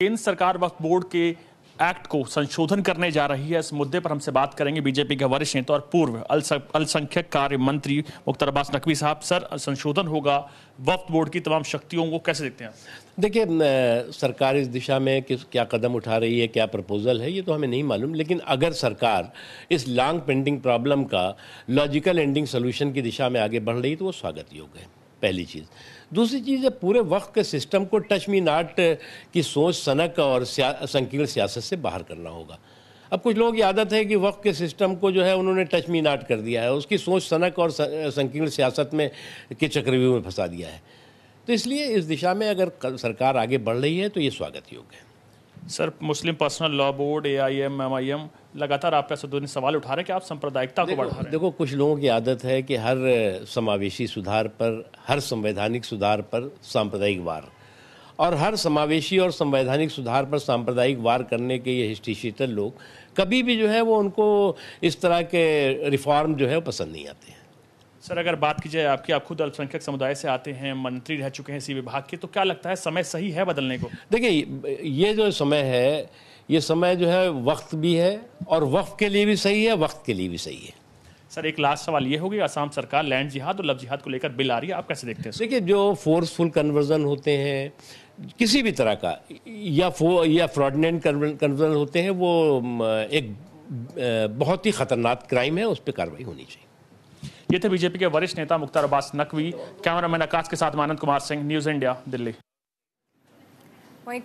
केंद्र सरकार वक्त बोर्ड के एक्ट को संशोधन करने जा रही है इस मुद्दे पर हमसे बात करेंगे बीजेपी के वरिष्ठ नेता और पूर्व अल्पसंख्यक कार्य मंत्री मुख्तार अब्बास नकवी साहब सर संशोधन होगा वक्त बोर्ड की तमाम शक्तियों को कैसे देखते हैं देखिए सरकार इस दिशा में किस क्या कदम उठा रही है क्या प्रपोजल है ये तो हमें नहीं मालूम लेकिन अगर सरकार इस लॉन्ग पेंडिंग प्रॉब्लम का लॉजिकल एंडिंग सोल्यूशन की दिशा में आगे बढ़ रही तो वो स्वागत योग है पहली चीज़ दूसरी चीज़ है पूरे वक्त के सिस्टम को टच मी नाट की सोच सनक और संकीर्ण सियासत से बाहर करना होगा अब कुछ लोगों की आदत है कि वक्त के सिस्टम को जो है उन्होंने टच मी नाट कर दिया है उसकी सोच सनक और संकीर्ण सियासत में के चक्रव्यूह में फंसा दिया है तो इसलिए इस दिशा में अगर सरकार आगे बढ़ रही है तो ये स्वागत योग्य है sir Muslim personal law board A I M M I M लगातार आपका सदुन सवाल उठा रहे हैं कि आप सांप्रदायिकता को बढ़ा रहे हैं देखो कुछ लोगों की आदत है कि हर समावेशी सुधार पर हर संवैधानिक सुधार पर सांप्रदायिक वार और हर समावेशी और संवैधानिक सुधार पर सांप्रदायिक वार करने के ये हिस्ट्रीशीतल लोग कभी भी जो है वो उनको इस तरह के रिफॉर्म जो है वो पसंद नहीं आते हैं सर अगर बात की जाए आपकी आप खुद अल्पसंख्यक समुदाय से आते हैं मंत्री रह चुके हैं इसी विभाग के तो क्या लगता है समय सही है बदलने को देखिए ये जो समय है ये समय जो है वक्त भी है और वक्त के लिए भी सही है वक्त के लिए भी सही है सर एक लास्ट सवाल ये होगी असम सरकार लैंड जिहाद और लव जिहाद को लेकर बिल आ रही है आप कैसे देखते हैं देखिए जो फोर्सफुल कन्वर्जन होते हैं किसी भी तरह का या फो या फ्रॉडनेंट कन्वर्जन होते हैं वो एक बहुत ही खतरनाक क्राइम है उस पर कार्रवाई होनी चाहिए ये थे बीजेपी के वरिष्ठ नेता मुख्तार अब्बास नकवी कैमरामैन आकाश के साथ आनंद कुमार सिंह न्यूज इंडिया दिल्ली